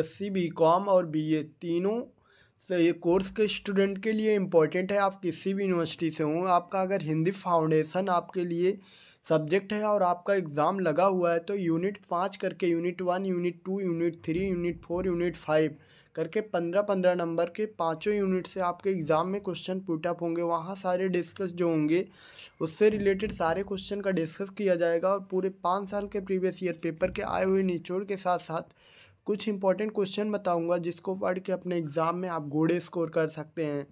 S C और ए तीनों से ये कोर्स के स्टूडेंट के लिए इम्पोर्टेंट है आप किसी भी यूनिवर्सिटी से हों आपका अगर हिंदी फाउंडेशन आपके लिए सब्जेक्ट है और आपका एग्ज़ाम लगा हुआ है तो यूनिट पाँच करके unit one unit two unit three unit four unit five करके पंद्रह पंद्रह नंबर के पाँचों यूनिट से आपके एग्ज़ाम में क्वेश्चन पुटअप होंगे वहाँ सारे डिस्कस जो होंगे उससे रिलेटेड सारे क्वेश्चन का डिस्कस किया जाएगा और पूरे पाँच साल के प्रीवियस ईयर पेपर के आए हुए निचोड़ के साथ साथ कुछ इंपॉर्टेंट क्वेश्चन बताऊंगा जिसको पढ़ के अपने एग्ज़ाम में आप घोड़े स्कोर कर सकते हैं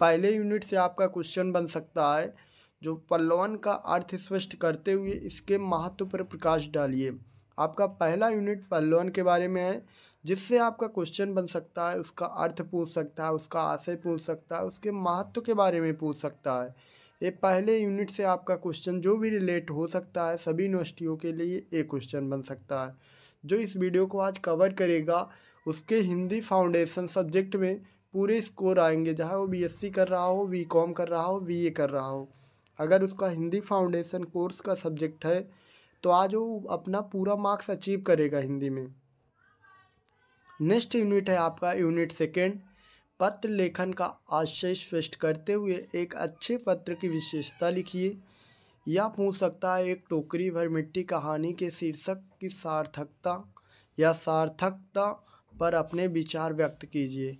पहले यूनिट से आपका क्वेश्चन बन सकता है जो पल्लवन का अर्थ स्पष्ट करते हुए इसके महत्व पर प्रकाश डालिए आपका पहला यूनिट पल्लवन के बारे में है जिससे आपका क्वेश्चन बन सकता है उसका अर्थ पूछ सकता है उसका आशय पूछ सकता है उसके महत्व के बारे में पूछ सकता है ये पहले यूनिट से आपका क्वेश्चन जो भी रिलेट हो सकता है सभी यूनिवर्सिटियों के लिए एक क्वेश्चन बन सकता है जो इस वीडियो को आज कवर करेगा उसके हिंदी फाउंडेशन सब्जेक्ट में पूरे स्कोर आएंगे चाहे वो बीएससी कर रहा हो कॉम कर रहा हो ए कर रहा हो अगर उसका हिंदी फाउंडेशन कोर्स का सब्जेक्ट है तो आज वो अपना पूरा मार्क्स अचीव करेगा हिंदी में नेक्स्ट यूनिट है आपका यूनिट सेकेंड पत्र लेखन का आशय स्पष्ट करते हुए एक अच्छे पत्र की विशेषता लिखिए या पूछ सकता है एक टोकरी भर मिट्टी कहानी के शीर्षक की सार्थकता या सार्थकता पर अपने विचार व्यक्त कीजिए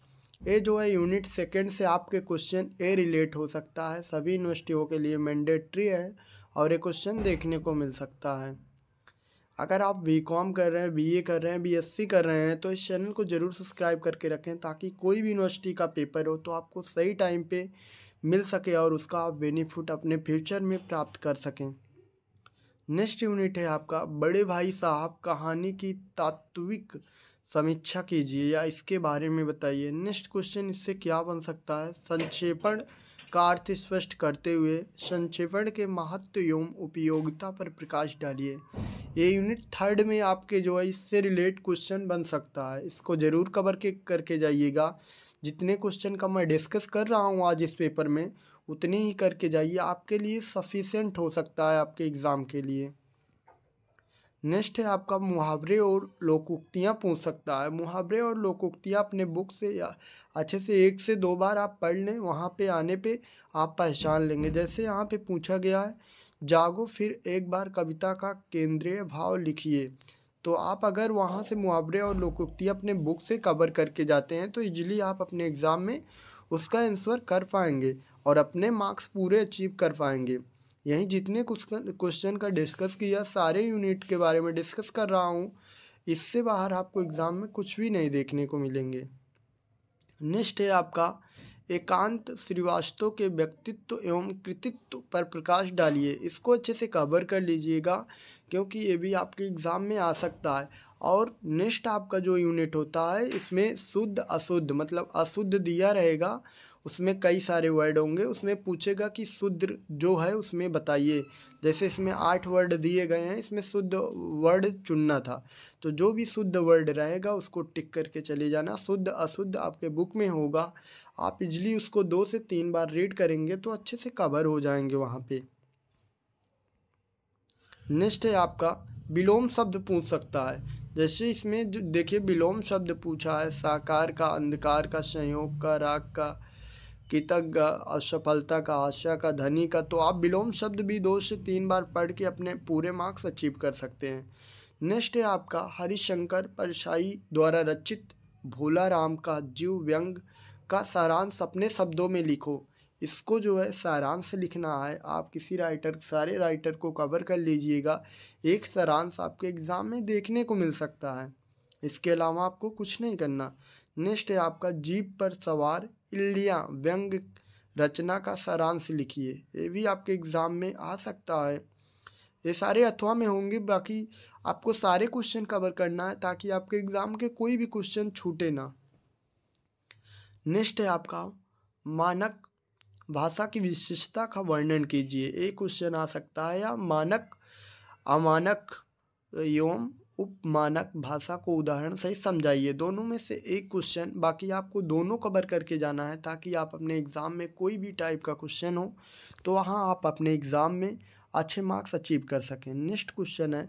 ये जो है यूनिट सेकेंड से आपके क्वेश्चन ए रिलेट हो सकता है सभी यूनिवर्सिटियों के लिए मैंडेट्री है और ये क्वेश्चन देखने को मिल सकता है अगर आप बी कॉम कर रहे हैं बी ए कर रहे हैं बी एस सी कर रहे हैं तो इस चैनल को ज़रूर सब्सक्राइब करके रखें ताकि कोई भी यूनिवर्सिटी का पेपर हो तो आपको सही टाइम पे मिल सके और उसका आप बेनिफिट अपने फ्यूचर में प्राप्त कर सकें नेक्स्ट यूनिट है आपका बड़े भाई साहब कहानी की तात्विक समीक्षा कीजिए या इसके बारे में बताइए नेक्स्ट क्वेश्चन इससे क्या बन सकता है संक्षेपण का अर्थ स्पष्ट करते हुए संक्षेपण के महत्व एवं उपयोगिता पर प्रकाश डालिए ये यूनिट थर्ड में आपके जो है इससे रिलेट क्वेश्चन बन सकता है इसको ज़रूर कवर के करके जाइएगा जितने क्वेश्चन का मैं डिस्कस कर रहा हूँ आज इस पेपर में उतने ही करके जाइए आपके लिए सफिशेंट हो सकता है आपके एग्ज़ाम के लिए नेक्स्ट है आपका मुहावरे और लोकोक्तियाँ पूछ सकता है मुहावरे और लोकोक्तियाँ अपने बुक से या अच्छे से एक से दो बार आप पढ़ लें वहाँ पे आने पे आप पहचान लेंगे जैसे यहाँ पे पूछा गया है जागो फिर एक बार कविता का केंद्रीय भाव लिखिए तो आप अगर वहाँ से मुहावरे और लोकोक्ति अपने बुक से कवर करके जाते हैं तो इजली आप अपने एग्ज़ाम में उसका आंसर कर पाएंगे और अपने मार्क्स पूरे अचीव कर पाएंगे यहीं जितने क्वेश्चन का डिस्कस किया सारे यूनिट के बारे में डिस्कस कर रहा हूँ इससे बाहर आपको एग्ज़ाम में कुछ भी नहीं देखने को मिलेंगे नेक्स्ट है आपका एकांत श्रीवास्तव के व्यक्तित्व एवं कृतित्व पर प्रकाश डालिए इसको अच्छे से कवर कर लीजिएगा क्योंकि ये भी आपके एग्ज़ाम में आ सकता है और नेक्स्ट आपका जो यूनिट होता है इसमें शुद्ध अशुद्ध मतलब अशुद्ध दिया रहेगा उसमें कई सारे वर्ड होंगे उसमें पूछेगा कि शुद्ध जो है उसमें बताइए जैसे इसमें आठ वर्ड दिए गए हैं इसमें शुद्ध वर्ड चुनना था तो जो भी शुद्ध वर्ड रहेगा उसको टिक करके चले जाना शुद्ध अशुद्ध आपके बुक में होगा आप इजली उसको दो से तीन बार रीड करेंगे तो अच्छे से कवर हो जाएंगे वहाँ पर नेक्स्ट है आपका विलोम शब्द पूछ सकता है जैसे इसमें जो देखिए विलोम शब्द पूछा है साकार का अंधकार का संयोग का राग का कृतज्ञ असफलता का आशा का धनी का तो आप विलोम शब्द भी दो से तीन बार पढ़ के अपने पूरे मार्क्स अचीव कर सकते हैं नेक्स्ट है आपका हरिशंकर परसाई द्वारा रचित भोला राम का जीव व्यंग का सारांश अपने शब्दों में लिखो इसको जो है सारांश से लिखना है आप किसी राइटर सारे राइटर को कवर कर लीजिएगा एक सारांश आपके एग्ज़ाम में देखने को मिल सकता है इसके अलावा आपको कुछ नहीं करना नेक्स्ट है आपका जीप पर सवार इल्लियाँ व्यंग रचना का सारांश लिखिए ये भी आपके एग्ज़ाम में आ सकता है ये सारे अथवा में होंगे बाकी आपको सारे क्वेश्चन कवर करना है ताकि आपके एग्ज़ाम के कोई भी क्वेश्चन छूटे ना नेक्स्ट है आपका मानक भाषा की विशिष्टता का वर्णन कीजिए एक क्वेश्चन आ सकता है या मानक अमानक एवं उपमानक भाषा को उदाहरण सहित समझाइए दोनों में से एक क्वेश्चन बाकी आपको दोनों कवर करके जाना है ताकि आप अपने एग्ज़ाम में कोई भी टाइप का क्वेश्चन हो तो वहाँ आप अपने एग्ज़ाम में अच्छे मार्क्स अचीव कर सकें नेक्स्ट क्वेश्चन है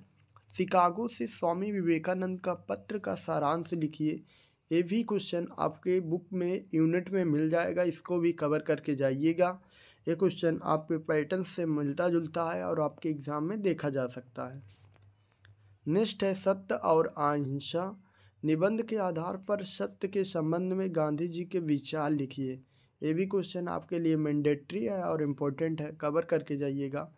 शिकागो से स्वामी विवेकानंद का पत्र का सारांश लिखिए ये भी क्वेश्चन आपके बुक में यूनिट में मिल जाएगा इसको भी कवर करके जाइएगा ये क्वेश्चन आपके पैटर्न से मिलता जुलता है और आपके एग्ज़ाम में देखा जा सकता है नेक्स्ट है सत्य और अहिंसा निबंध के आधार पर सत्य के संबंध में गांधी जी के विचार लिखिए ये भी क्वेश्चन आपके लिए मैंडेट्री है और इम्पोर्टेंट है कवर करके जाइएगा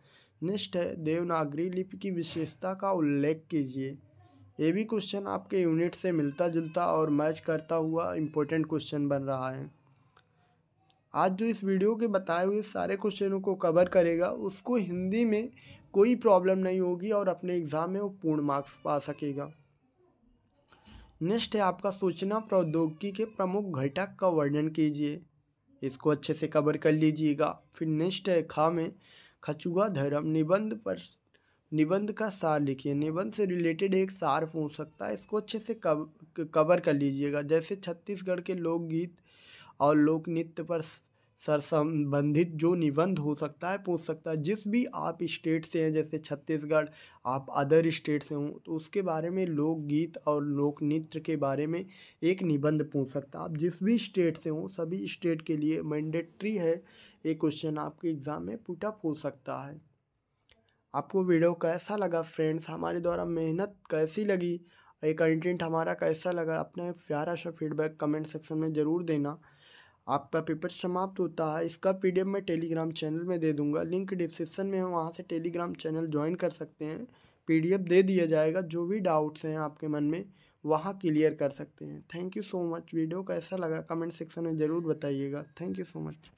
नेक्स्ट है देवनागरी लिपि की विशेषता का उल्लेख कीजिए ये भी क्वेश्चन आपके यूनिट से मिलता जुलता और मैच करता हुआ इम्पोर्टेंट क्वेश्चन बन रहा है आज जो इस वीडियो के बताए हुए सारे क्वेश्चनों को कवर करेगा उसको हिंदी में कोई प्रॉब्लम नहीं होगी और अपने एग्ज़ाम में वो पूर्ण मार्क्स पा सकेगा नेक्स्ट है आपका सूचना प्रौद्योगिकी के प्रमुख घटक का वर्णन कीजिए इसको अच्छे से कवर कर लीजिएगा फिर नेक्स्ट है खा में खचुआ धर्म निबंध पर निबंध का सार लिखिए निबंध से रिलेटेड एक सार पूछ सकता है इसको अच्छे से कवर कर लीजिएगा जैसे छत्तीसगढ़ के लोकगीत और लोक नृत्य पर सर संबंधित जो निबंध हो सकता है पूछ सकता है जिस भी आप स्टेट से हैं जैसे छत्तीसगढ़ आप अदर स्टेट से हों तो उसके बारे में लोकगीत और लोक नृत्य के बारे में एक निबंध पूछ सकता है आप जिस भी स्टेट से हों सभी स्टेट के लिए मैंडेट्री है एक क्वेश्चन आपके एग्ज़ाम में पुटअप पूछ सकता है आपको वीडियो कैसा लगा फ्रेंड्स हमारे द्वारा मेहनत कैसी लगी ये कंटेंट हमारा कैसा लगा अपना प्यारा सा फीडबैक कमेंट सेक्शन में ज़रूर देना आपका पेपर समाप्त होता है इसका पी मैं टेलीग्राम चैनल में दे दूंगा लिंक डिस्क्रिप्शन में है वहाँ से टेलीग्राम चैनल ज्वाइन कर सकते हैं पी दे दिया जाएगा जो भी डाउट्स हैं आपके मन में वहाँ क्लियर कर सकते हैं thank you so much video कैसा लगा कमेंट सेक्शन में ज़रूर बताइएगा थैंक यू सो मच